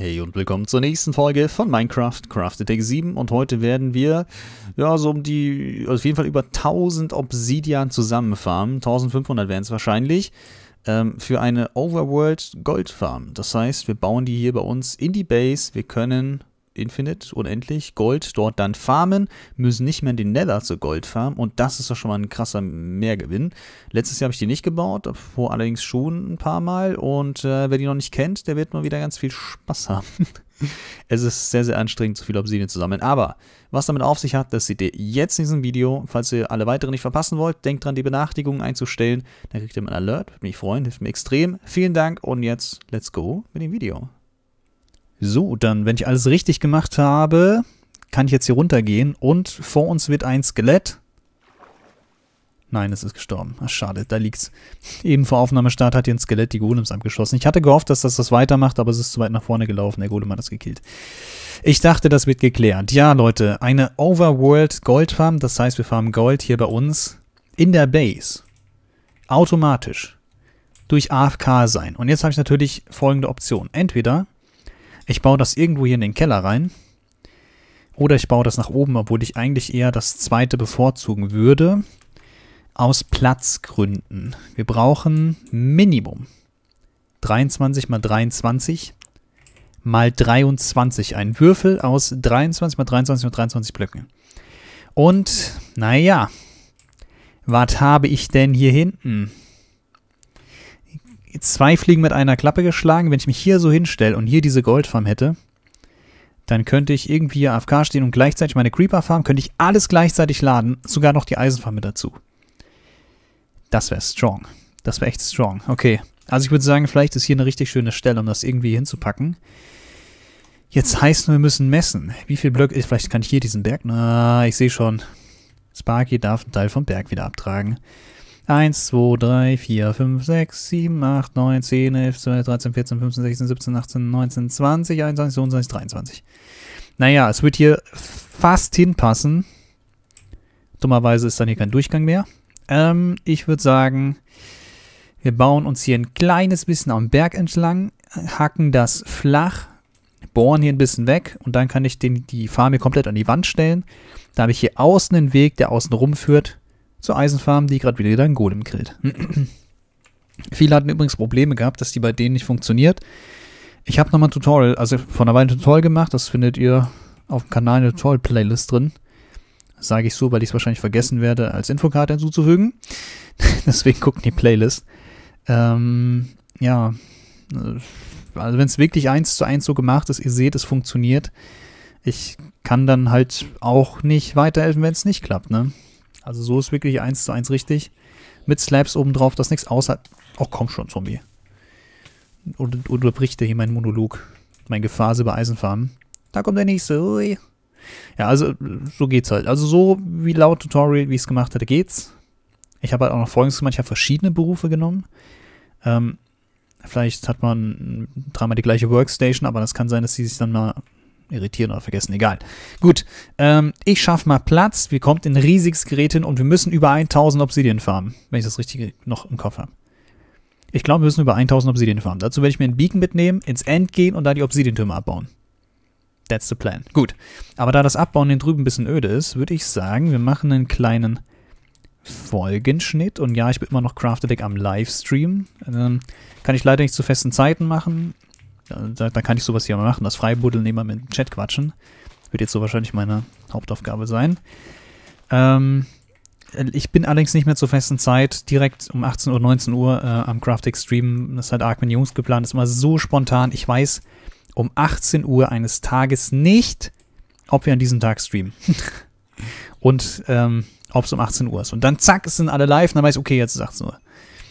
Hey und willkommen zur nächsten Folge von Minecraft Craft Attack 7 und heute werden wir ja so um die also auf jeden Fall über 1000 Obsidian zusammenfarmen, 1500 werden es wahrscheinlich, ähm, für eine Overworld Goldfarm. Das heißt, wir bauen die hier bei uns in die Base, wir können Infinite, unendlich Gold dort dann farmen, müssen nicht mehr in den Nether zu Gold farmen und das ist doch schon mal ein krasser Mehrgewinn. Letztes Jahr habe ich die nicht gebaut, vor allerdings schon ein paar Mal und äh, wer die noch nicht kennt, der wird mal wieder ganz viel Spaß haben. es ist sehr, sehr anstrengend, so viel Obsidian zu sammeln, aber was damit auf sich hat, das seht ihr jetzt in diesem Video. Falls ihr alle weiteren nicht verpassen wollt, denkt dran, die Benachrichtigungen einzustellen, dann kriegt ihr mal einen Alert, würde mich freuen, hilft mir extrem. Vielen Dank und jetzt let's go mit dem Video. So, dann, wenn ich alles richtig gemacht habe, kann ich jetzt hier runtergehen und vor uns wird ein Skelett. Nein, es ist gestorben. Ach, schade, da liegt's. Eben vor Aufnahmestart hat hier ein Skelett die Golems abgeschossen. Ich hatte gehofft, dass das das weitermacht, aber es ist zu weit nach vorne gelaufen. Der Golem hat das gekillt. Ich dachte, das wird geklärt. Ja, Leute, eine Overworld Gold Farm. Das heißt, wir farmen Gold hier bei uns in der Base. Automatisch. Durch AFK sein. Und jetzt habe ich natürlich folgende Option. Entweder ich baue das irgendwo hier in den Keller rein. Oder ich baue das nach oben, obwohl ich eigentlich eher das zweite bevorzugen würde. Aus Platzgründen. Wir brauchen Minimum 23 mal 23 mal 23. Ein Würfel aus 23 mal 23 mal 23 Blöcken. Und, naja, was habe ich denn hier hinten? zwei Fliegen mit einer Klappe geschlagen. Wenn ich mich hier so hinstelle und hier diese Goldfarm hätte, dann könnte ich irgendwie hier AFK stehen und gleichzeitig meine Creeper farmen, könnte ich alles gleichzeitig laden, sogar noch die Eisenfarm mit dazu. Das wäre strong. Das wäre echt strong. Okay. Also ich würde sagen, vielleicht ist hier eine richtig schöne Stelle, um das irgendwie hinzupacken. Jetzt heißt nur, wir müssen messen. Wie viel Blöcke... Vielleicht kann ich hier diesen Berg... Na, ich sehe schon. Sparky darf einen Teil vom Berg wieder abtragen. 1, 2, 3, 4, 5, 6, 7, 8, 9, 10, 11, 12, 13, 14, 15, 16, 17, 18, 19, 20, 21, 22, 23. Naja, es wird hier fast hinpassen. Dummerweise ist dann hier kein Durchgang mehr. Ähm, ich würde sagen, wir bauen uns hier ein kleines bisschen am Berg entlang, hacken das flach, bohren hier ein bisschen weg und dann kann ich den, die Farm hier komplett an die Wand stellen. Da habe ich hier außen einen Weg, der außen rumführt zur Eisenfarm, die gerade wieder einen Golem grillt. Viele hatten übrigens Probleme gehabt, dass die bei denen nicht funktioniert. Ich habe nochmal ein Tutorial, also von der Weile ein Tutorial gemacht, das findet ihr auf dem Kanal in der Tutorial-Playlist drin. Das sage ich so, weil ich es wahrscheinlich vergessen werde, als Infokarte hinzuzufügen. Deswegen gucken die Playlist. Ähm, ja, äh, also wenn es wirklich eins zu eins so gemacht ist, ihr seht, es funktioniert. Ich kann dann halt auch nicht weiterhelfen, wenn es nicht klappt, ne? Also so ist wirklich 1 zu 1 richtig. Mit Slaps obendrauf, dass nichts außer... Oh, komm schon, Zombie. Und unterbricht er hier meinen Monolog. Mein Gefase bei Eisenfarmen. Da kommt der nächste. Ui. Ja, also so geht's halt. Also so wie laut Tutorial, wie ich es gemacht hatte, geht's. Ich habe halt auch noch Folgendes gemacht. Ich habe verschiedene Berufe genommen. Ähm, vielleicht hat man dreimal die gleiche Workstation, aber das kann sein, dass sie sich dann mal irritieren oder vergessen, egal. Gut, ähm, ich schaffe mal Platz. Wir kommen in ein riesiges Gerät hin und wir müssen über 1000 Obsidian farmen, wenn ich das Richtige noch im Kopf habe. Ich glaube, wir müssen über 1000 Obsidian farmen. Dazu werde ich mir einen Beacon mitnehmen, ins End gehen und da die Obsidian-Türme abbauen. That's the plan. Gut. Aber da das Abbauen den drüben ein bisschen öde ist, würde ich sagen, wir machen einen kleinen Folgenschnitt. Und ja, ich bin immer noch Crafted Deck am Livestream. Ähm, kann ich leider nicht zu festen Zeiten machen da, dann kann ich sowas hier mal machen, das Freibuddeln immer mit dem Chat quatschen. Wird jetzt so wahrscheinlich meine Hauptaufgabe sein. Ähm, ich bin allerdings nicht mehr zur festen Zeit direkt um 18 oder 19 Uhr äh, am Craft Extreme. Das hat Arkman Jungs geplant. Das ist immer so spontan. Ich weiß um 18 Uhr eines Tages nicht, ob wir an diesem Tag streamen. Und ähm, ob es um 18 Uhr ist. Und dann zack, sind alle live. Und dann weiß ich, okay, jetzt ist 18 Uhr.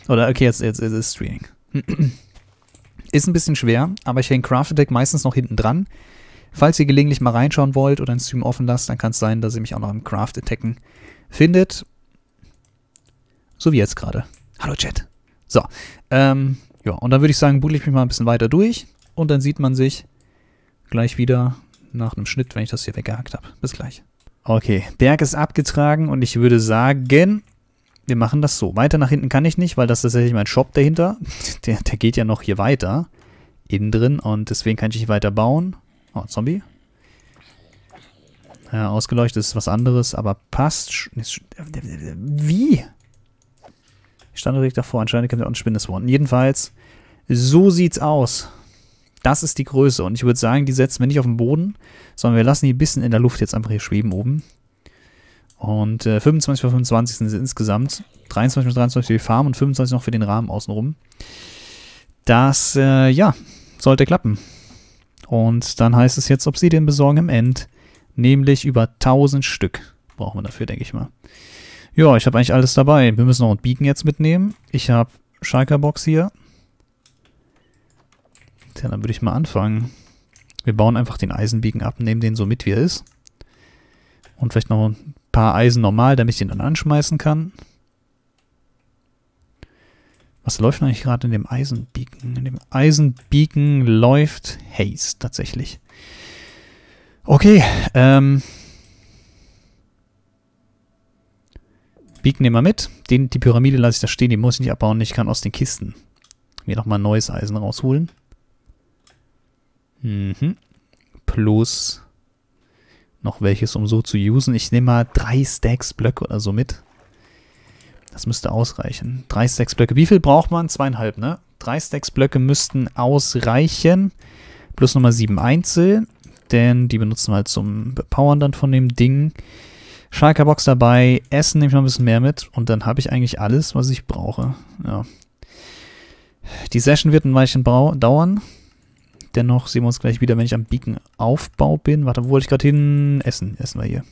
Oder okay, jetzt, jetzt, jetzt ist Streaming. Ist ein bisschen schwer, aber ich hänge Craft Attack meistens noch hinten dran. Falls ihr gelegentlich mal reinschauen wollt oder einen Stream offen lasst, dann kann es sein, dass ihr mich auch noch im Craft Attacken findet. So wie jetzt gerade. Hallo Chat. So, ähm, ja, und dann würde ich sagen, buddel ich mich mal ein bisschen weiter durch und dann sieht man sich gleich wieder nach einem Schnitt, wenn ich das hier weggehackt habe. Bis gleich. Okay, Berg ist abgetragen und ich würde sagen, wir machen das so. Weiter nach hinten kann ich nicht, weil das ist tatsächlich mein Shop dahinter. Der, der geht ja noch hier weiter. Innen drin und deswegen kann ich nicht weiter bauen. Oh, Zombie. Ja, ausgeleuchtet ist was anderes, aber passt. Äh, äh, äh, wie? Ich stand direkt davor. Anscheinend können wir uns Spinnesworten. Jedenfalls, so sieht's aus. Das ist die Größe. Und ich würde sagen, die setzen wir nicht auf den Boden, sondern wir lassen die ein bisschen in der Luft jetzt einfach hier schweben oben. Und äh, 25 von 25 sind es insgesamt. 23 von 23 für die Farm und 25 noch für den Rahmen außenrum. Das, äh, ja, sollte klappen. Und dann heißt es jetzt ob sie den besorgen im End. Nämlich über 1000 Stück brauchen wir dafür, denke ich mal. Ja, ich habe eigentlich alles dabei. Wir müssen noch ein Beacon jetzt mitnehmen. Ich habe Shulker-Box hier. Tja, dann würde ich mal anfangen. Wir bauen einfach den Eisenbeacon ab, nehmen den so mit, wie er ist. Und vielleicht noch ein paar Eisen normal, damit ich den dann anschmeißen kann. Was läuft eigentlich gerade in dem Eisenbeacon? In dem Eisenbeacon läuft Haze tatsächlich. Okay, ähm... Beacon nehmen wir mit. Den, die Pyramide lasse ich da stehen, die muss ich nicht abbauen. Ich kann aus den Kisten mir nochmal neues Eisen rausholen. Mhm. Plus noch welches, um so zu usen. Ich nehme mal drei Stacks Blöcke oder so mit. Das müsste ausreichen. Drei Stacks Blöcke. Wie viel braucht man? Zweieinhalb, ne? Drei Stacks Blöcke müssten ausreichen. Plus nochmal sieben Einzel. Denn die benutzen wir halt zum Bepowern dann von dem Ding. Schalkerbox dabei. Essen nehme ich noch ein bisschen mehr mit. Und dann habe ich eigentlich alles, was ich brauche. Ja. Die Session wird ein Weilchen dauern. Dennoch sehen wir uns gleich wieder, wenn ich am Beacon-Aufbau bin. Warte, wo wollte ich gerade hin? Essen. Essen wir hier.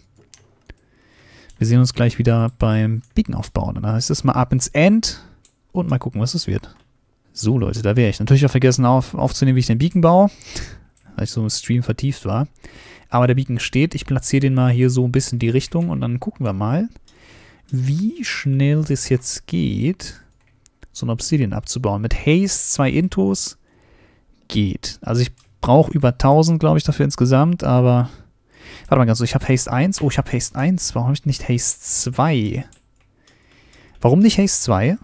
Wir sehen uns gleich wieder beim Beacon-Aufbau. Dann heißt es mal ab ins End und mal gucken, was es wird. So, Leute, da wäre ich. Natürlich auch vergessen auf, aufzunehmen, wie ich den Beacon baue, weil ich so im Stream vertieft war. Aber der Beacon steht. Ich platziere den mal hier so ein bisschen die Richtung und dann gucken wir mal, wie schnell das jetzt geht, so ein Obsidian abzubauen. Mit Haze, zwei Intos, geht. Also ich brauche über 1000, glaube ich, dafür insgesamt, aber... Warte mal ganz so, ich habe Haste 1. Oh, ich habe Haste 1. Warum habe ich nicht Haste 2? Warum nicht Haste 2?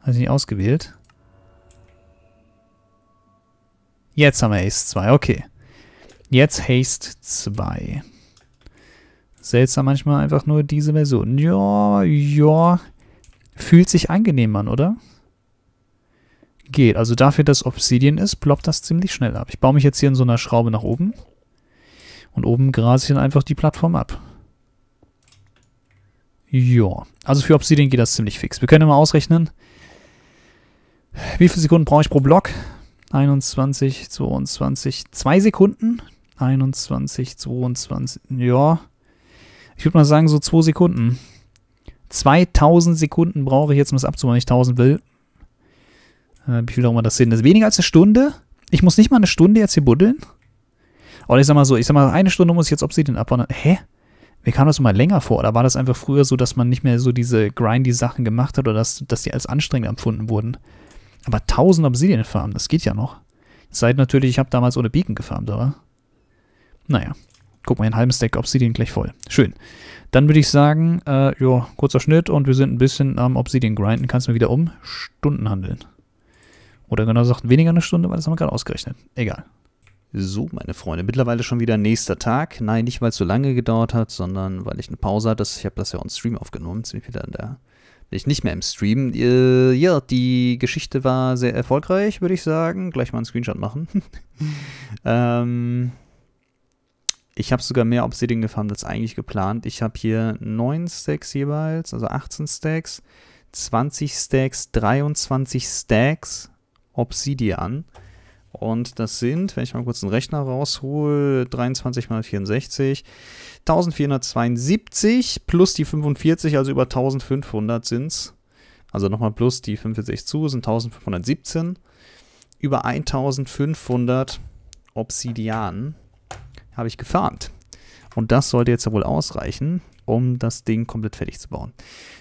Habe ich nicht ausgewählt. Jetzt haben wir Haste 2, okay. Jetzt Haste 2. Seltsam manchmal einfach nur diese Version. Ja, ja. Fühlt sich angenehm an, oder? Ja geht. Also dafür, dass Obsidian ist, ploppt das ziemlich schnell ab. Ich baue mich jetzt hier in so einer Schraube nach oben. Und oben grase ich dann einfach die Plattform ab. Ja, also für Obsidian geht das ziemlich fix. Wir können mal ausrechnen, wie viele Sekunden brauche ich pro Block? 21, 22, 2 Sekunden? 21, 22, ja. Ich würde mal sagen, so 2 Sekunden. 2000 Sekunden brauche ich jetzt, um das abzumachen, wenn ich 1000 will. Äh, wie viel auch immer das sind. Das ist weniger als eine Stunde. Ich muss nicht mal eine Stunde jetzt hier buddeln. Oder ich sag mal so, ich sag mal, eine Stunde muss ich jetzt Obsidian abbauen. Hä? Mir kam das mal länger vor. Oder war das einfach früher so, dass man nicht mehr so diese grindy Sachen gemacht hat oder dass, dass die als anstrengend empfunden wurden? Aber 1000 Obsidian farmen, das geht ja noch. Seit natürlich, ich habe damals ohne Beacon gefarmt, aber. Naja. Guck mal, einen halben Stack Obsidian gleich voll. Schön. Dann würde ich sagen, äh, ja, kurzer Schnitt und wir sind ein bisschen am Obsidian grinden. Kannst du mir wieder um Stunden handeln. Oder genau gesagt, weniger eine Stunde, weil das haben wir gerade ausgerechnet. Egal. So, meine Freunde, mittlerweile schon wieder nächster Tag. Nein, nicht weil es so lange gedauert hat, sondern weil ich eine Pause hatte. Ich habe das ja on Stream aufgenommen. Jetzt bin ich wieder da. Bin ich nicht mehr im Stream. Äh, ja, die Geschichte war sehr erfolgreich, würde ich sagen. Gleich mal einen Screenshot machen. ähm, ich habe sogar mehr Obsidian gefarmt als eigentlich geplant. Ich habe hier 9 Stacks jeweils, also 18 Stacks, 20 Stacks, 23 Stacks Obsidian. Und das sind, wenn ich mal kurz einen Rechner raushole, 23 mal 64, 1472 plus die 45, also über 1500 sind es. Also nochmal plus die 45 zu, sind 1517. Über 1500 Obsidian habe ich gefarmt. Und das sollte jetzt ja wohl ausreichen, um das Ding komplett fertig zu bauen.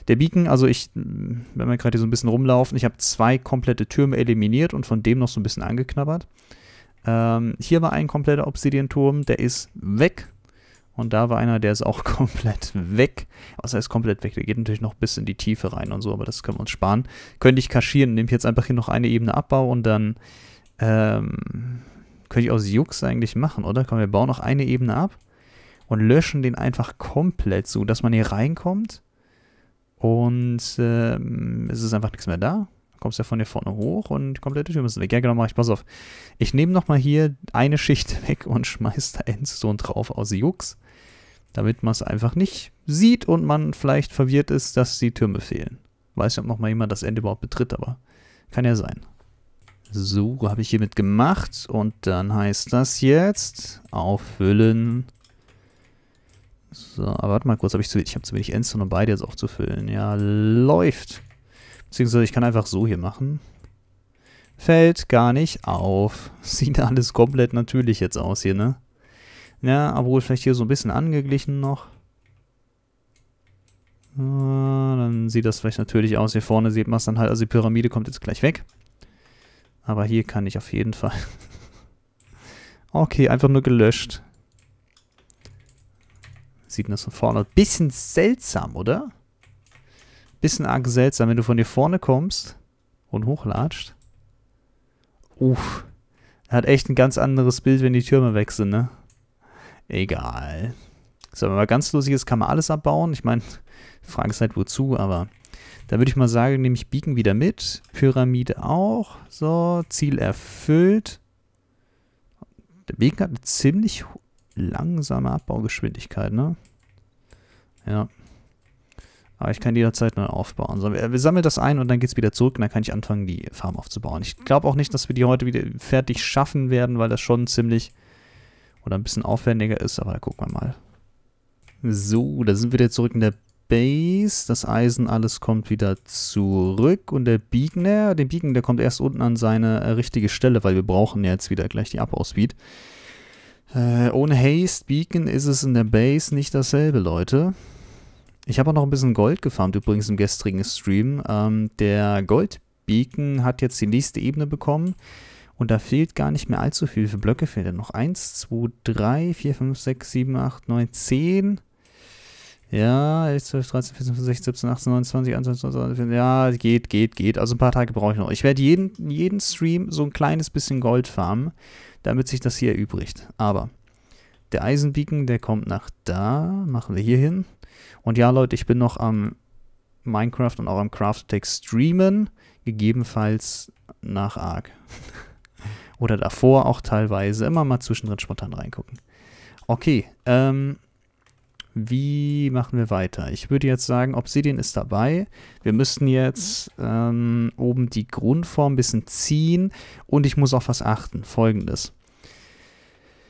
Der Beacon, also ich, wenn wir gerade hier so ein bisschen rumlaufen, ich habe zwei komplette Türme eliminiert und von dem noch so ein bisschen angeknabbert. Ähm, hier war ein kompletter Obsidian-Turm, der ist weg. Und da war einer, der ist auch komplett weg. Außer er ist komplett weg? Der geht natürlich noch bis in die Tiefe rein und so, aber das können wir uns sparen. Könnte ich kaschieren, nehme ich jetzt einfach hier noch eine Ebene Abbau und dann ähm, könnte ich aus Jux eigentlich machen, oder? Komm, wir bauen noch eine Ebene ab und löschen den einfach komplett, so dass man hier reinkommt und ähm, es ist einfach nichts mehr da. Du kommst ja von hier vorne hoch und komplette Tür müssen weg. Ja, genau, mach ich. Pass auf. Ich nehme nochmal hier eine Schicht weg und schmeiß da Endstone drauf aus Jux, damit man es einfach nicht sieht und man vielleicht verwirrt ist, dass die Türme fehlen. Weiß nicht, ob nochmal jemand das Ende überhaupt betritt, aber kann ja sein. So, habe ich hiermit gemacht und dann heißt das jetzt auffüllen. So, aber warte mal kurz, hab ich, zu, ich habe zu wenig Endstone, um beide jetzt auch zu füllen. Ja, läuft. Beziehungsweise ich kann einfach so hier machen. Fällt gar nicht auf. Sieht alles komplett natürlich jetzt aus hier, ne? Ja, obwohl vielleicht hier so ein bisschen angeglichen noch. Ja, dann sieht das vielleicht natürlich aus. Hier vorne sieht man es dann halt. Also die Pyramide kommt jetzt gleich weg. Aber hier kann ich auf jeden Fall. okay, einfach nur gelöscht sieht das von vorne. Bisschen seltsam, oder? Bisschen arg seltsam, wenn du von hier vorne kommst und hochlatscht. Uff. Hat echt ein ganz anderes Bild, wenn die Türme wechseln, ne? Egal. So, wenn man ganz lustig ist, kann man alles abbauen. Ich meine, Frage ist halt wozu, aber da würde ich mal sagen, nehme ich Biegen wieder mit. Pyramide auch. So, Ziel erfüllt. Der Biegen hat eine ziemlich langsame Abbaugeschwindigkeit, ne? Ja. Aber ich kann jederzeit neu aufbauen. So, wir, wir, sammeln das ein und dann geht es wieder zurück und dann kann ich anfangen, die Farm aufzubauen. Ich glaube auch nicht, dass wir die heute wieder fertig schaffen werden, weil das schon ziemlich oder ein bisschen aufwendiger ist, aber da gucken wir mal. So, da sind wir wieder zurück in der Base. Das Eisen, alles kommt wieder zurück. Und der Beacon, der Beacon, der kommt erst unten an seine äh, richtige Stelle, weil wir brauchen ja jetzt wieder gleich die Abbauspeed. speed äh, ohne Haste Beacon ist es in der Base nicht dasselbe, Leute. Ich habe auch noch ein bisschen Gold gefarmt, übrigens im gestrigen Stream. Ähm, der Gold Beacon hat jetzt die nächste Ebene bekommen. Und da fehlt gar nicht mehr allzu viel. Für Blöcke fehlt dann noch 1, 2, 3, 4, 5, 6, 7, 8, 9, 10. Ja, 11, 12, 13, 14, 15, 16, 17, 18, 29, 21, 22, 23, ja, geht, geht, geht. Also ein paar Tage brauche ich noch. Ich werde jeden, jeden Stream so ein kleines bisschen Gold farmen, damit sich das hier erübrigt. Aber der Eisenbeacon, der kommt nach da, machen wir hier hin. Und ja, Leute, ich bin noch am Minecraft und auch am Craft Tech streamen, gegebenenfalls nach Arc. Oder davor auch teilweise, immer mal zwischendrin spontan reingucken. Okay, ähm, wie machen wir weiter? Ich würde jetzt sagen, Obsidian ist dabei. Wir müssen jetzt ähm, oben die Grundform ein bisschen ziehen und ich muss auf was achten. Folgendes.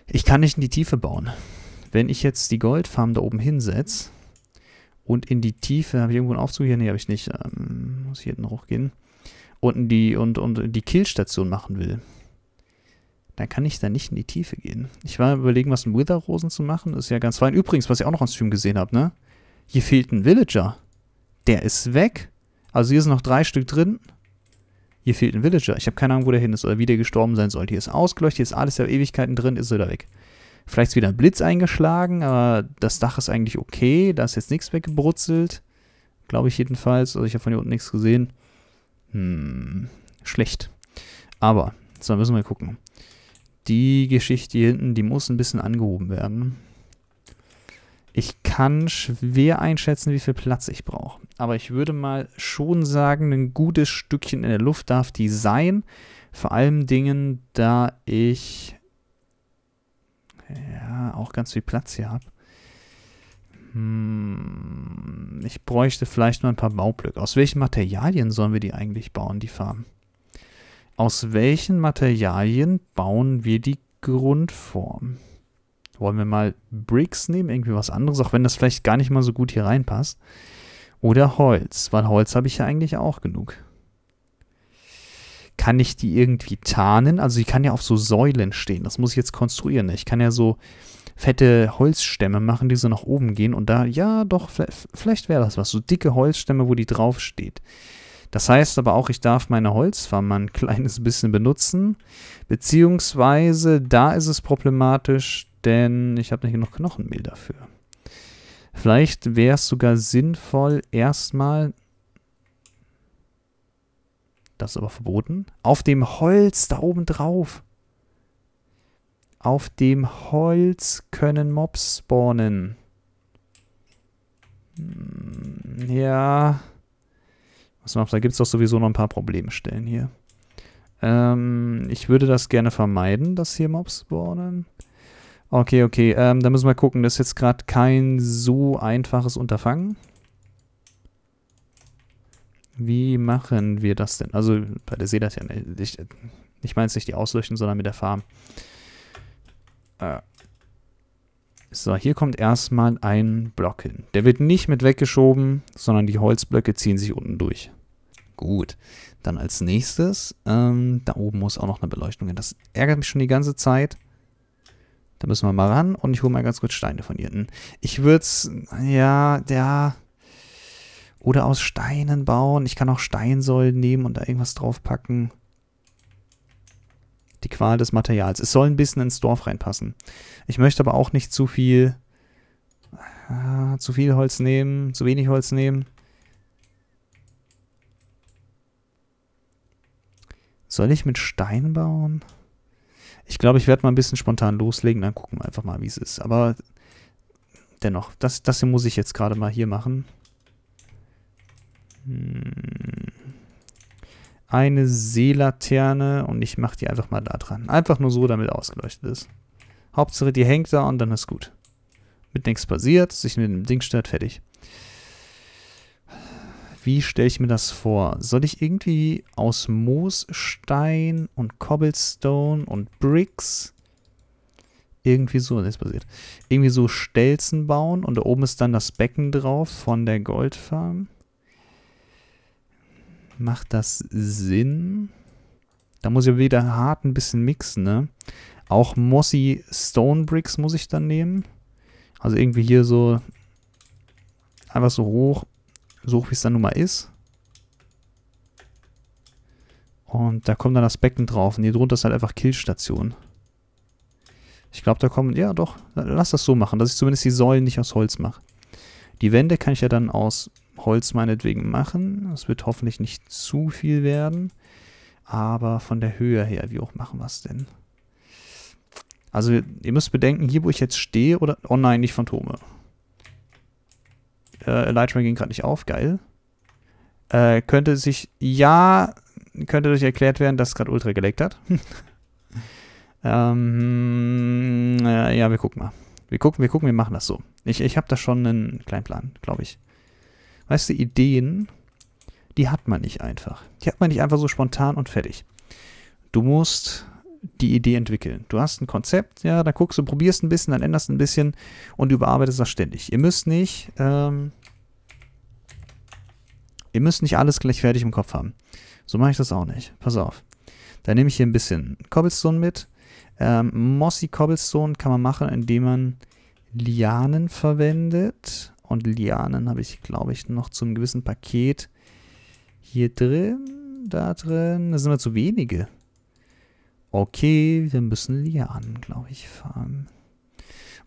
Ich kann nicht in die Tiefe bauen. Wenn ich jetzt die Goldfarm da oben hinsetze und in die Tiefe, habe ich irgendwo einen Aufzug hier? Nee, habe ich nicht. Ähm, muss hier hinten hochgehen. Und, in die, und, und die Killstation machen will, da kann ich da nicht in die Tiefe gehen. Ich war überlegen, was mit Wither-Rosen zu machen. Ist ja ganz fein. Übrigens, was ich auch noch am Stream gesehen habe, ne? Hier fehlt ein Villager. Der ist weg. Also hier sind noch drei Stück drin. Hier fehlt ein Villager. Ich habe keine Ahnung, wo der hin ist oder wie der gestorben sein sollte. Hier ist ausgeleuchtet, hier ist alles der Ewigkeiten drin, ist wieder weg. Vielleicht ist wieder ein Blitz eingeschlagen, aber das Dach ist eigentlich okay. Da ist jetzt nichts weggebrutzelt. Glaube ich jedenfalls. Also ich habe von hier unten nichts gesehen. Hm, schlecht. Aber, so müssen wir gucken die Geschichte hier hinten, die muss ein bisschen angehoben werden. Ich kann schwer einschätzen, wie viel Platz ich brauche. Aber ich würde mal schon sagen, ein gutes Stückchen in der Luft darf die sein. Vor allem Dingen, da ich ja auch ganz viel Platz hier habe. Hm, ich bräuchte vielleicht mal ein paar Baublöcke. Aus welchen Materialien sollen wir die eigentlich bauen, die Farben? Aus welchen Materialien bauen wir die Grundform? Wollen wir mal Bricks nehmen, irgendwie was anderes, auch wenn das vielleicht gar nicht mal so gut hier reinpasst. Oder Holz, weil Holz habe ich ja eigentlich auch genug. Kann ich die irgendwie tarnen? Also die kann ja auf so Säulen stehen. Das muss ich jetzt konstruieren. Ich kann ja so fette Holzstämme machen, die so nach oben gehen. Und da, ja, doch, vielleicht wäre das was. So dicke Holzstämme, wo die draufsteht. steht. Das heißt aber auch, ich darf meine Holzfarm ein kleines bisschen benutzen. Beziehungsweise, da ist es problematisch, denn ich habe nicht genug Knochenmehl dafür. Vielleicht wäre es sogar sinnvoll, erstmal... Das ist aber verboten. Auf dem Holz da oben drauf. Auf dem Holz können Mobs spawnen. Hm, ja. Pass mal da gibt es doch sowieso noch ein paar Problemstellen hier. Ähm, ich würde das gerne vermeiden, dass hier Mobs spawnen. Okay, okay, ähm, da müssen wir gucken. Das ist jetzt gerade kein so einfaches Unterfangen. Wie machen wir das denn? Also, bei der seht das ja nicht. Ich, ich meine jetzt nicht die Auslöschen, sondern mit der Farm. Äh. So, hier kommt erstmal ein Block hin. Der wird nicht mit weggeschoben, sondern die Holzblöcke ziehen sich unten durch. Gut, dann als nächstes, ähm, da oben muss auch noch eine Beleuchtung hin. Das ärgert mich schon die ganze Zeit. Da müssen wir mal ran und ich hole mal ganz kurz Steine von hier. Ich würde es, ja, der... Oder aus Steinen bauen. Ich kann auch Steinsäulen nehmen und da irgendwas draufpacken. Die Qual des Materials. Es soll ein bisschen ins Dorf reinpassen. Ich möchte aber auch nicht zu viel... Äh, zu viel Holz nehmen, zu wenig Holz nehmen. Soll ich mit Stein bauen? Ich glaube, ich werde mal ein bisschen spontan loslegen, dann gucken wir einfach mal, wie es ist. Aber dennoch, das, das hier muss ich jetzt gerade mal hier machen. Hm. Eine Seelaterne und ich mache die einfach mal da dran. Einfach nur so, damit ausgeleuchtet ist. Hauptsache, die hängt da und dann ist gut. Mit nichts passiert, sich mit dem Ding stört, fertig. Wie stelle ich mir das vor? Soll ich irgendwie aus Moos, Stein und Cobblestone und Bricks irgendwie so, ist passiert, irgendwie so Stelzen bauen und da oben ist dann das Becken drauf von der Goldfarm? Macht das Sinn? Da muss ich wieder hart ein bisschen mixen, ne? Auch Mossy Stone Bricks muss ich dann nehmen. Also irgendwie hier so einfach so hoch so hoch wie es dann nun mal ist. Und da kommt dann das Becken drauf. Und hier drunter ist halt einfach Killstation. Ich glaube, da kommen... Ja, doch. Lass das so machen, dass ich zumindest die Säulen nicht aus Holz mache. Die Wände kann ich ja dann aus Holz meinetwegen machen. Das wird hoffentlich nicht zu viel werden. Aber von der Höhe her, wie hoch machen wir es denn? Also ihr müsst bedenken, hier wo ich jetzt stehe, oder... Oh nein, nicht Phantome äh, Elytra ging gerade nicht auf, geil. Äh, könnte sich, ja, könnte durch erklärt werden, dass es gerade Ultra geleckt hat. ähm, äh, ja, wir gucken mal. Wir gucken, wir gucken, wir machen das so. Ich, ich habe da schon einen kleinen Plan, glaube ich. Weißt du, Ideen, die hat man nicht einfach. Die hat man nicht einfach so spontan und fertig. Du musst die Idee entwickeln. Du hast ein Konzept, ja, dann guckst du, probierst ein bisschen, dann änderst ein bisschen und überarbeitest das ständig. Ihr müsst nicht, ähm, ihr müsst nicht alles gleich fertig im Kopf haben. So mache ich das auch nicht. Pass auf. Da nehme ich hier ein bisschen Cobblestone mit. Ähm, Mossy Cobblestone kann man machen, indem man Lianen verwendet. Und Lianen habe ich, glaube ich, noch zum gewissen Paket hier drin. Da drin. Da sind wir zu wenige. Okay, wir müssen Lian, glaube ich, fahren.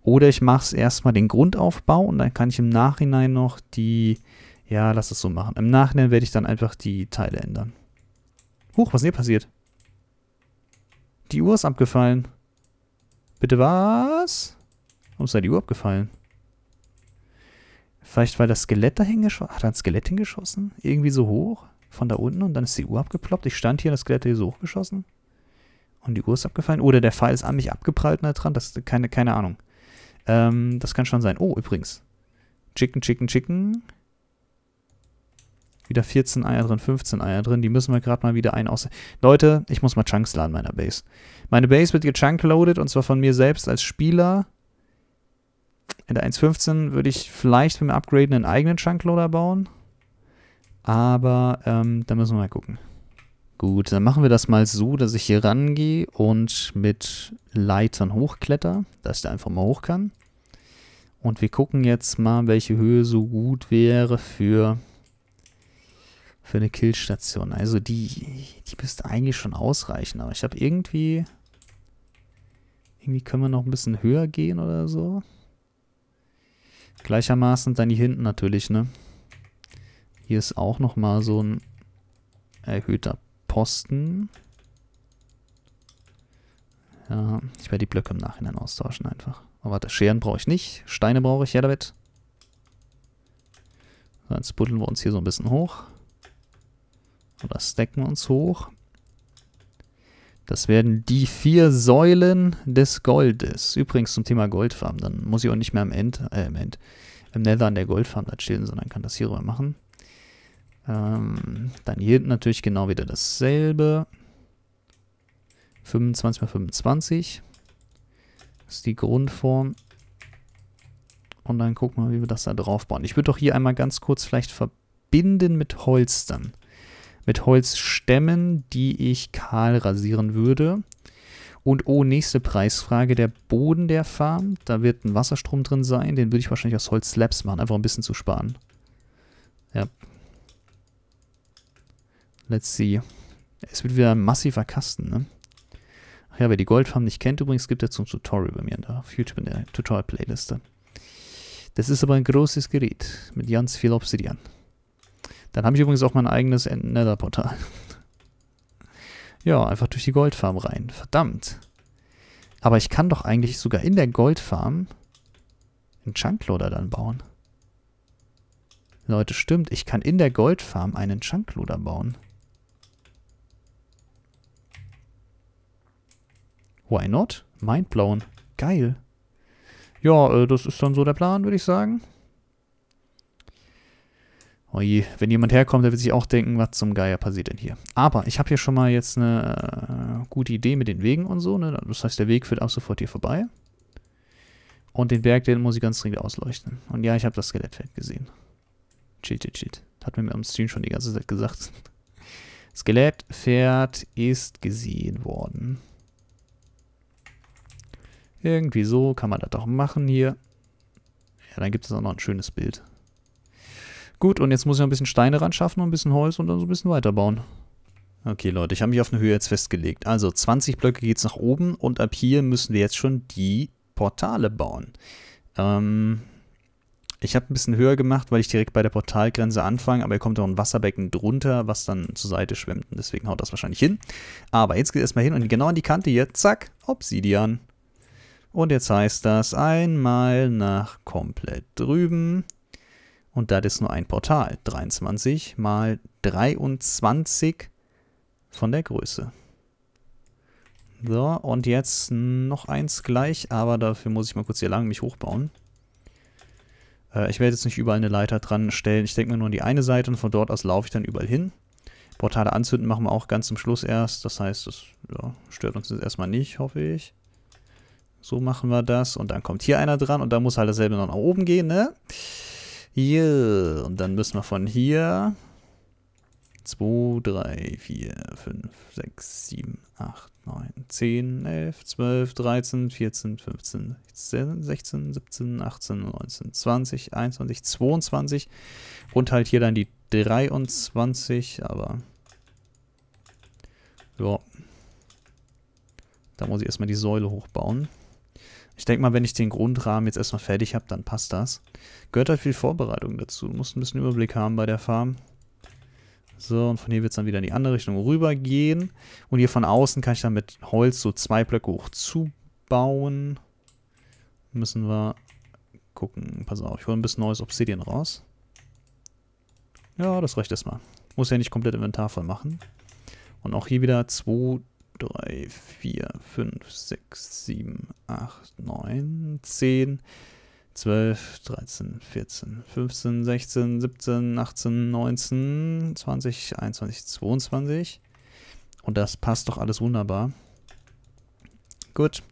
Oder ich mache es erstmal den Grundaufbau und dann kann ich im Nachhinein noch die... Ja, lass es so machen. Im Nachhinein werde ich dann einfach die Teile ändern. Huch, was ist hier passiert? Die Uhr ist abgefallen. Bitte was? Warum ist da die Uhr abgefallen? Vielleicht, weil das Skelett da hingeschossen... Hat ein Skelett hingeschossen? Irgendwie so hoch? Von da unten und dann ist die Uhr abgeploppt? Ich stand hier, und das Skelett hier so hochgeschossen? geschossen? Und die Uhr ist abgefallen. Oder der Pfeil ist an mich abgeprallt da dran. Das keine, keine Ahnung. Ähm, das kann schon sein. Oh, übrigens. Chicken, Chicken, Chicken. Wieder 14 Eier drin, 15 Eier drin. Die müssen wir gerade mal wieder ein aus. Leute, ich muss mal Chunks laden meiner Base. Meine Base wird gechunk und zwar von mir selbst als Spieler. In der 1.15 würde ich vielleicht mit dem Upgraden einen eigenen Chunkloader bauen. Aber ähm, da müssen wir mal gucken. Gut, dann machen wir das mal so, dass ich hier rangehe und mit Leitern hochkletter, dass ich da einfach mal hoch kann. Und wir gucken jetzt mal, welche Höhe so gut wäre für, für eine Killstation. Also die, die müsste eigentlich schon ausreichen, aber ich habe irgendwie... Irgendwie können wir noch ein bisschen höher gehen oder so. Gleichermaßen dann hier hinten natürlich, ne? Hier ist auch nochmal so ein erhöhter Posten. Ja, ich werde die Blöcke im Nachhinein austauschen einfach. Aber oh, warte, Scheren brauche ich nicht. Steine brauche ich, ja damit. So, jetzt buddeln wir uns hier so ein bisschen hoch. Oder stacken wir uns hoch. Das werden die vier Säulen des Goldes. Übrigens zum Thema Goldfarben. Dann muss ich auch nicht mehr im End, äh, im End, im Nether an der Goldfarm da chillen, sondern kann das hier rüber machen. Ähm, dann hier natürlich genau wieder dasselbe. 25 mal 25 Das ist die Grundform. Und dann gucken wir, mal, wie wir das da drauf bauen. Ich würde doch hier einmal ganz kurz vielleicht verbinden mit Holz dann. Mit Holzstämmen, die ich kahl rasieren würde. Und oh, nächste Preisfrage, der Boden der Farm. Da wird ein Wasserstrom drin sein. Den würde ich wahrscheinlich aus Holzslabs machen, einfach ein bisschen zu sparen. Ja, Let's see. Es wird wieder ein massiver Kasten, ne? Ach ja, wer die Goldfarm nicht kennt, übrigens gibt es zum Tutorial bei mir da auf YouTube in der Tutorial-Playliste. Das ist aber ein großes Gerät mit ganz viel Obsidian. Dann habe ich übrigens auch mein eigenes Nether-Portal. ja, einfach durch die Goldfarm rein. Verdammt. Aber ich kann doch eigentlich sogar in der Goldfarm einen Chunkloader dann bauen. Leute, stimmt. Ich kann in der Goldfarm einen Chunkloader bauen. Why not? Mindblown. Geil. Ja, äh, das ist dann so der Plan, würde ich sagen. Oje, oh wenn jemand herkommt, der wird sich auch denken, was zum Geier passiert denn hier. Aber ich habe hier schon mal jetzt eine äh, gute Idee mit den Wegen und so. Ne? Das heißt, der Weg führt auch sofort hier vorbei. Und den Berg, den muss ich ganz dringend ausleuchten. Und ja, ich habe das Skelettfeld gesehen. Chill, chill, chill. Hat mir am Stream schon die ganze Zeit gesagt. Skelettpferd ist gesehen worden. Irgendwie so kann man das doch machen hier. Ja, dann gibt es auch noch ein schönes Bild. Gut, und jetzt muss ich noch ein bisschen Steine ran schaffen und ein bisschen Holz und dann so ein bisschen weiterbauen. Okay, Leute, ich habe mich auf eine Höhe jetzt festgelegt. Also 20 Blöcke geht es nach oben und ab hier müssen wir jetzt schon die Portale bauen. Ähm, ich habe ein bisschen höher gemacht, weil ich direkt bei der Portalgrenze anfange, aber hier kommt auch ein Wasserbecken drunter, was dann zur Seite schwimmt. Und deswegen haut das wahrscheinlich hin. Aber jetzt geht es erstmal hin und genau an die Kante hier, zack, Obsidian. Und jetzt heißt das einmal nach komplett drüben. Und das ist nur ein Portal. 23 mal 23 von der Größe. So, und jetzt noch eins gleich, aber dafür muss ich mal kurz hier lang mich hochbauen. Äh, ich werde jetzt nicht überall eine Leiter dran stellen. Ich denke mir nur an die eine Seite und von dort aus laufe ich dann überall hin. Portale anzünden machen wir auch ganz zum Schluss erst. Das heißt, das ja, stört uns jetzt erstmal nicht, hoffe ich. So machen wir das. Und dann kommt hier einer dran und dann muss halt dasselbe noch nach oben gehen, ne? Hier. Und dann müssen wir von hier 2, 3, 4, 5, 6, 7, 8, 9, 10, 11, 12, 13, 14, 15, 16, 16 17, 18, 19, 20, 21, 22 und halt hier dann die 23, aber ja, da muss ich erstmal die Säule hochbauen. Ich denke mal, wenn ich den Grundrahmen jetzt erstmal fertig habe, dann passt das. Gehört halt viel Vorbereitung dazu. Du musst ein bisschen Überblick haben bei der Farm. So, und von hier wird es dann wieder in die andere Richtung rübergehen. Und hier von außen kann ich dann mit Holz so zwei Blöcke hoch zubauen. Müssen wir gucken. Pass auf, ich hole ein bisschen neues Obsidian raus. Ja, das reicht erstmal. Muss ja nicht komplett Inventar voll machen. Und auch hier wieder zwei 3, 4, 5, 6, 7, 8, 9, 10, 12, 13, 14, 15, 16, 17, 18, 19, 20, 21, 22. Und das passt doch alles wunderbar. Gut.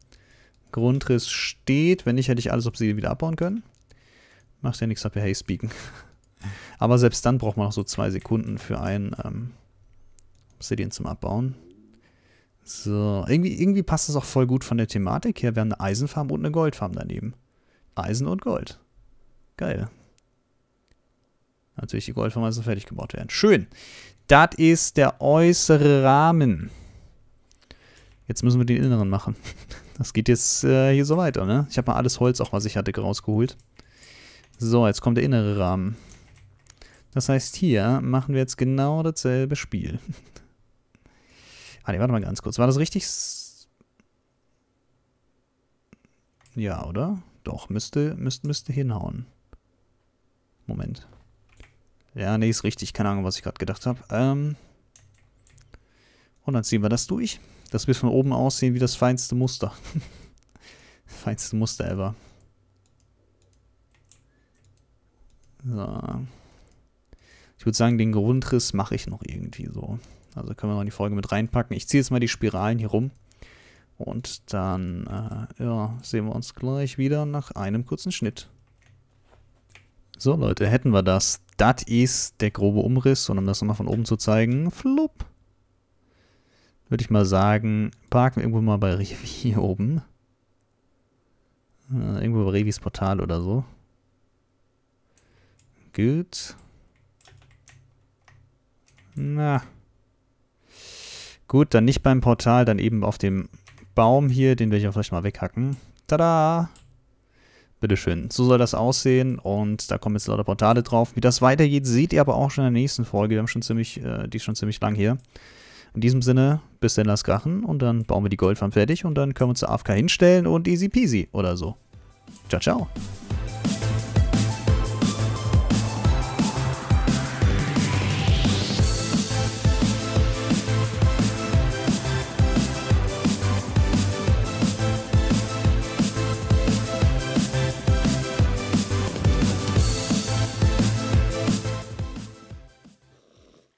Grundriss steht. Wenn nicht, hätte ich alles Obsidian wieder abbauen können. Macht ja nichts, ab, wir Hey speaken. Aber selbst dann braucht man noch so zwei Sekunden für ein ähm, Obsidian zum Abbauen. So, irgendwie, irgendwie passt das auch voll gut von der Thematik her. Wir haben eine Eisenfarm und eine Goldfarm daneben. Eisen und Gold. Geil. Natürlich die Goldfarm müssen fertig gebaut werden. Schön. Das ist der äußere Rahmen. Jetzt müssen wir den inneren machen. Das geht jetzt äh, hier so weiter, ne? Ich habe mal alles Holz, auch was ich hatte, rausgeholt. So, jetzt kommt der innere Rahmen. Das heißt, hier machen wir jetzt genau dasselbe Spiel. Ah, nee, warte mal ganz kurz. War das richtig? Ja, oder? Doch, müsste, müsste, müsste hinhauen. Moment. Ja, nee, ist richtig. Keine Ahnung, was ich gerade gedacht habe. Ähm Und dann ziehen wir das durch. Das wird von oben aussehen wie das feinste Muster. feinste Muster ever. So. Ich würde sagen, den Grundriss mache ich noch irgendwie so. Also können wir noch in die Folge mit reinpacken. Ich ziehe jetzt mal die Spiralen hier rum. Und dann äh, ja, sehen wir uns gleich wieder nach einem kurzen Schnitt. So Leute, hätten wir das. Das ist der grobe Umriss. Und um das nochmal von oben zu zeigen, flupp. Würde ich mal sagen, parken wir irgendwo mal bei Revi hier oben. Äh, irgendwo bei Revis Portal oder so. Gut. Na. Gut, dann nicht beim Portal, dann eben auf dem Baum hier, den werde ich auch vielleicht mal weghacken. Tada! Bitteschön. So soll das aussehen und da kommen jetzt lauter Portale drauf. Wie das weitergeht, seht ihr aber auch schon in der nächsten Folge. Wir haben schon ziemlich, äh, die ist schon ziemlich lang hier. In diesem Sinne, bis dann lass Krachen und dann bauen wir die Goldfarm fertig und dann können wir uns zur AFK hinstellen und easy peasy oder so. Ciao, ciao.